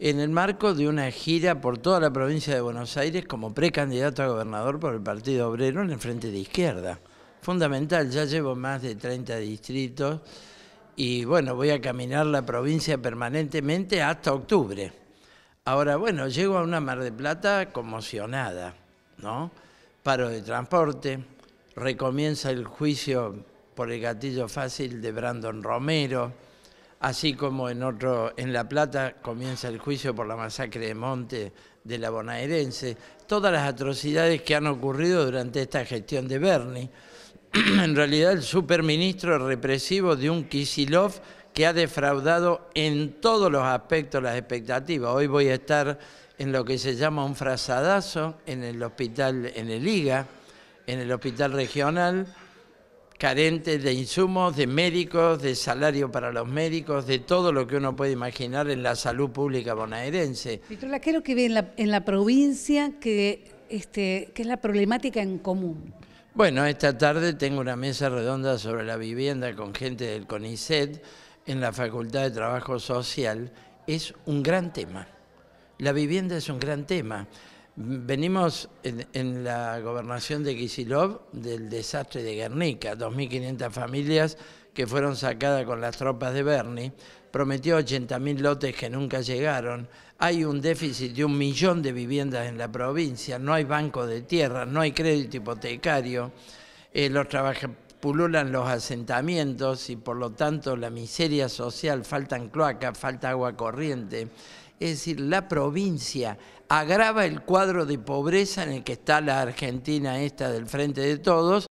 en el marco de una gira por toda la provincia de Buenos Aires como precandidato a gobernador por el Partido Obrero en el Frente de Izquierda. Fundamental, ya llevo más de 30 distritos y bueno, voy a caminar la provincia permanentemente hasta octubre. Ahora, bueno, llego a una Mar de Plata conmocionada, ¿no? Paro de transporte, recomienza el juicio por el gatillo fácil de Brandon Romero, así como en otro, en La Plata comienza el juicio por la masacre de Monte de la bonaerense, todas las atrocidades que han ocurrido durante esta gestión de Berni. en realidad el superministro represivo de un Kisilov que ha defraudado en todos los aspectos las expectativas. Hoy voy a estar en lo que se llama un frazadazo en el hospital, en el IGA, en el hospital regional, carentes de insumos, de médicos, de salario para los médicos, de todo lo que uno puede imaginar en la salud pública bonaerense. ¿Pitrola ¿qué es lo que ve en la, provincia que, este, que es la problemática en común? Bueno, esta tarde tengo una mesa redonda sobre la vivienda con gente del CONICET en la Facultad de Trabajo Social. Es un gran tema. La vivienda es un gran tema. Venimos en, la gobernación de Kisilov del desastre de Guernica, 2.500 familias que fueron sacadas con las tropas de Berni, prometió 80.000 lotes que nunca llegaron, hay un déficit de un millón de viviendas en la provincia, no hay banco de tierra, no hay crédito hipotecario, eh, los pululan los asentamientos y por lo tanto la miseria social, faltan cloacas, falta agua corriente es decir, la provincia agrava el cuadro de pobreza en el que está la Argentina esta del frente de todos